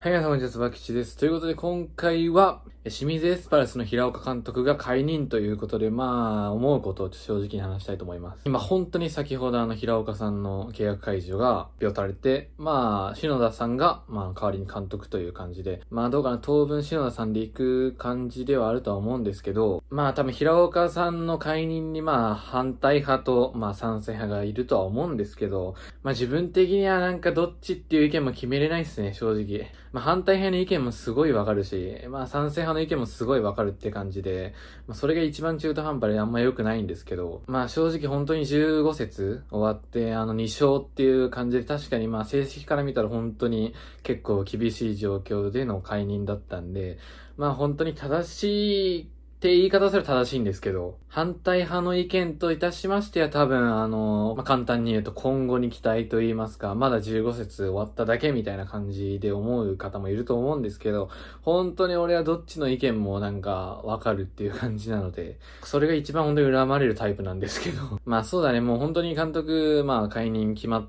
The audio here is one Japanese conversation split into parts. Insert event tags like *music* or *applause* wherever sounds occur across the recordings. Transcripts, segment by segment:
はい、皆さん、こんにちは、つです。ということで、今回は、清水エスパルスの平岡監督が解任ということで、まあ、思うことを正直に話したいと思います。今、本当に先ほどあの、平岡さんの契約解除が発表されて、まあ、篠田さんが、まあ、代わりに監督という感じで、まあ、どうかな、当分篠田さんで行く感じではあるとは思うんですけど、まあ、多分、平岡さんの解任に、まあ、反対派と、まあ、賛成派がいるとは思うんですけど、まあ、自分的にはなんかどっちっていう意見も決めれないですね、正直。まあ、反対派の意見もすごいわかるし、まあ、賛成派の意見もすごいわかるって感じで、まあ、それが一番中途半端であんま良くないんですけど、まあ、正直本当に15節終わって、あの、2勝っていう感じで、確かにまあ、成績から見たら本当に結構厳しい状況での解任だったんで、まあ、本当に正しいって言い方する正しいんですけど、反対派の意見といたしましては多分あの、まあ、簡単に言うと今後に期待と言いますか、まだ15節終わっただけみたいな感じで思う方もいると思うんですけど、本当に俺はどっちの意見もなんかわかるっていう感じなので、それが一番本当に恨まれるタイプなんですけど。*laughs* まあそうだね、もう本当に監督、まあ解任決まって、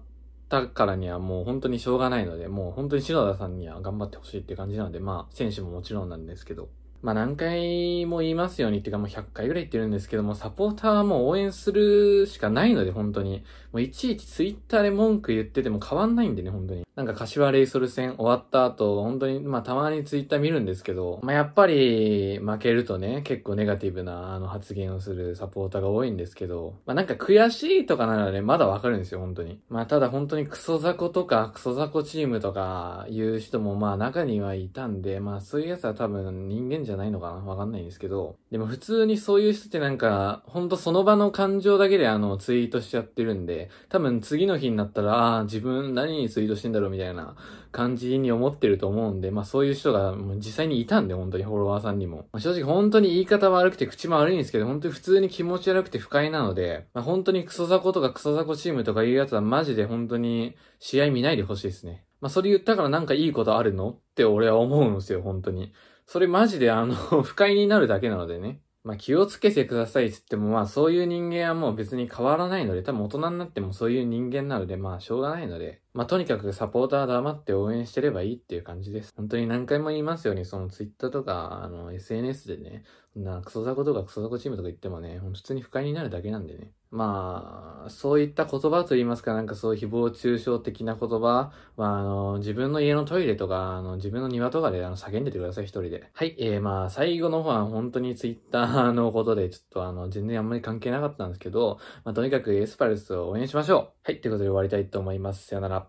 たからにはもう本当にしょうがないので、もう本当に篠田さんには頑張ってほしいって感じなので、まあ、選手ももちろんなんですけど、まあ何回も言いますようにっていうかもう100回ぐらい言ってるんですけども、サポーターはもう応援するしかないので、本当に。もういちいちツイッターで文句言ってても変わんないんでね、本当に。なんか柏レイソル戦終わった後、本当に、まあたまにツイッター見るんですけど、まあやっぱり負けるとね、結構ネガティブなあの発言をするサポーターが多いんですけど、まあなんか悔しいとかならね、まだわかるんですよ、本当に。まあただ本当にクソザコとか、クソザコチームとかいう人もまあ中にはいたんで、まあそういうやつは多分人間じゃじゃないのかなわかんないんですけど。でも普通にそういう人ってなんか、ほんとその場の感情だけであの、ツイートしちゃってるんで、多分次の日になったら、ああ、自分何にツイートしてんだろうみたいな感じに思ってると思うんで、まあそういう人がもう実際にいたんで、本当にフォロワーさんにも。まあ、正直本当に言い方悪くて口も悪いんですけど、本当に普通に気持ち悪くて不快なので、まあ本当にクソザコとかクソザコチームとかいうやつはマジで本当に試合見ないでほしいですね。まあ、それ言ったからなんかいいことあるのって俺は思うんですよ、本当に。それマジであの *laughs* 不快になるだけなのでね。まあ、気をつけてくださいって言っても、まあ、そういう人間はもう別に変わらないので、多分大人になってもそういう人間なので、まあ、しょうがないので、まあ、とにかくサポーター黙って応援してればいいっていう感じです。本当に何回も言いますように、そのツイッターとか、あの、SNS でね、なクソザコとかクソザコチームとか言ってもね、普通に不快になるだけなんでね。まあ、そういった言葉と言いますか、なんかそういう誹謗中傷的な言葉は、あの、自分の家のトイレとか、あの、自分の庭とかで、あの、叫んでてください、一人で。はい、えー、まあ、最後の方は本当にツイッターのことで、ちょっとあの、全然あんまり関係なかったんですけど、まあ、とにかくエスパルスを応援しましょうはい、ということで終わりたいと思います。さよなら。